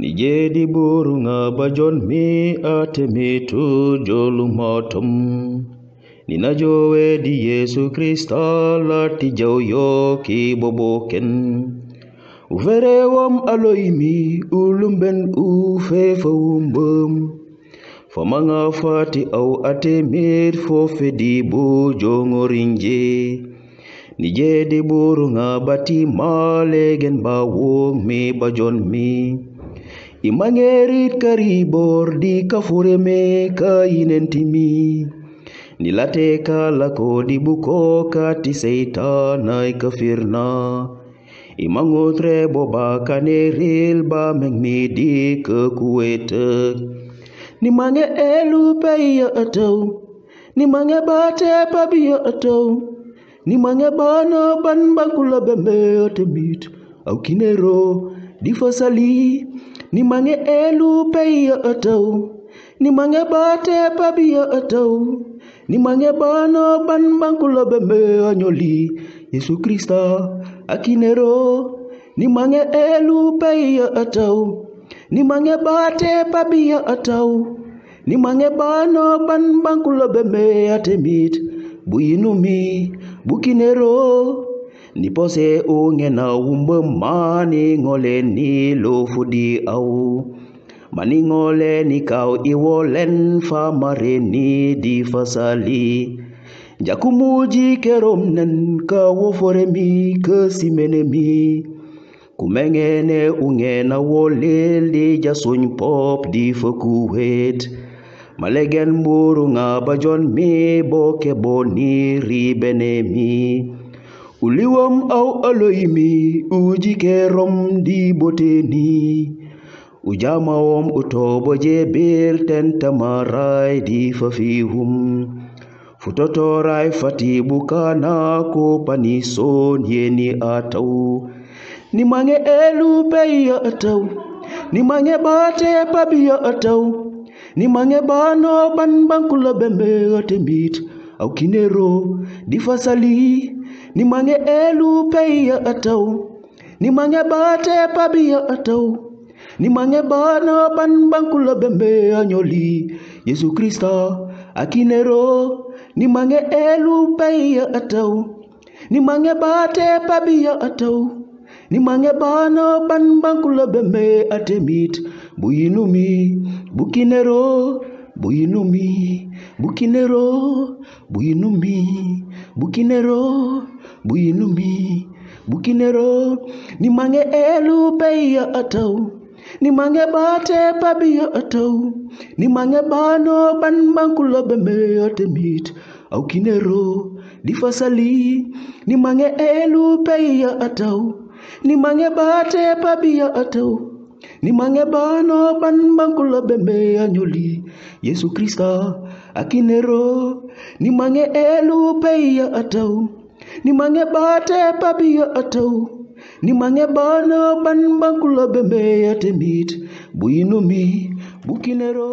ni jeedi boru nga bajon mi ate mi tu jolu motum ni na joweedi yesu kristo lati jaw yo ki boboken uverewom aloymi ulumben ufefa wumbom famanga fati aw atemir fofedi bo jongorinje ni jedi buru nga bati malegen ba wong me jon me imangerit karibor di kafure me ni late kala ko dibuko kati seitana ikafirna imangotre boba kaneril ba ka kuwete ni mange elu ya atau ni mange bate ya atau ni mange bana ban bakula bembe otemit au kinero difosali ni mange elu peyo otau ni mange bate pabiyo otau ni mange bana ban bakula bembe anyoli Yesu Krista akinero ni mange elu peyo otau ni mange bate pabiyo otau ni mange bana ban bakula bembe atemit buyinumi bukinero nipose ungena wumbe maningole nilofudi au maningole nikau iwolen famareni di fasali jakumuji keromnen kawoforemi kesimenemi kumengene ungena woleli jasuny pop di fakuwet malegen nga bajon mi boke boni mi uliwom au uji kerom di boteni ujamawom utobo je ten tamarai di fafihum futotorai fatibukana son yeni atau mange elu peya atau mange bate pabiya atau ni mange bano ban bankula bembe otembit au kinero difasali ni mange elu peya atau ni mange bate pabia atau ni mange bano ban bankula bembe anyoli Yesu krista akinero ni mange elu peya atau ni mange bate pabiya atau ni mange bano ban bankula bembe atemit Buinumi, Bukinero, Buinumi, Bukinero, Buinumi, Bukinero, Buinumi, Bukinero, ni mange elu peya atau, ni mange bate pabiya atau, ni mange bano ban bankulo bembe atemit, au kinero, di fasali, ni mange elu peya atau, ni mange bate pabiya atau, ni mange bana ban bankula bembe anyoli yesu krista akinero ni mange elu peya atau ni mange bate pabiya atau ni mange bana ban bankula bembe atemit buinumi bukinero